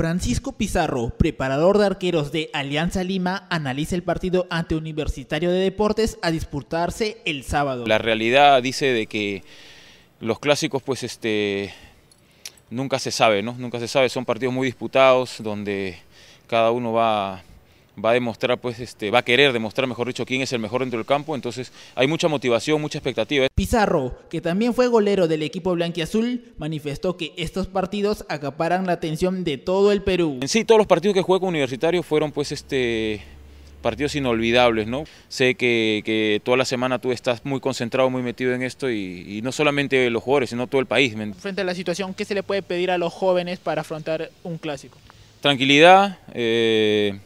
Francisco Pizarro, preparador de arqueros de Alianza Lima, analiza el partido ante Universitario de Deportes a disputarse el sábado. La realidad dice de que los clásicos pues este nunca se sabe, ¿no? Nunca se sabe, son partidos muy disputados donde cada uno va va a demostrar, pues, este, va a querer demostrar, mejor dicho, quién es el mejor dentro del campo. Entonces, hay mucha motivación, mucha expectativa. Pizarro, que también fue golero del equipo blanquiazul, manifestó que estos partidos acaparan la atención de todo el Perú. En sí, todos los partidos que jugué con Universitario fueron, pues, este, partidos inolvidables, ¿no? Sé que, toda la semana tú estás muy concentrado, muy metido en esto y, no solamente los jugadores, sino todo el país. Frente a la situación, ¿qué se le puede pedir a los jóvenes para afrontar un clásico? Tranquilidad, eh,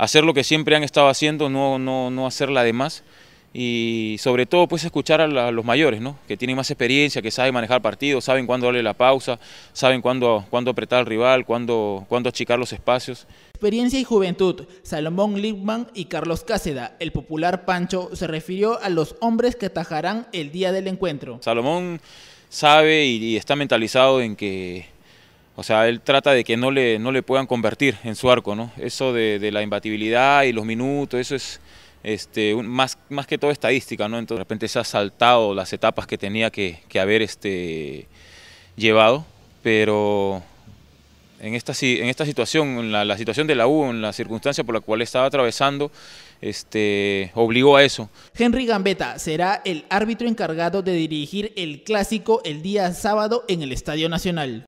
hacer lo que siempre han estado haciendo, no, no, no hacer de más y sobre todo pues escuchar a, los mayores, ¿no? que tienen más experiencia, que saben manejar partidos, saben cuándo darle la pausa, saben cuándo, apretar al rival, cuándo, achicar los espacios. Experiencia y juventud. Salomón Lipman y Carlos Cáceda, el popular Pancho, se refirió a los hombres que atajarán el día del encuentro. Salomón sabe y está mentalizado en que o sea, él trata de que no le, no le puedan convertir en su arco, ¿no? Eso de, la imbatibilidad y los minutos, eso es este, más, que todo estadística, ¿no? Entonces, de repente se ha saltado las etapas que tenía que, haber este, llevado, pero en esta, en esta situación, en la, situación de la U, en la circunstancia por la cual estaba atravesando, este, obligó a eso. Henry Gambetta será el árbitro encargado de dirigir el clásico el día sábado en el Estadio Nacional.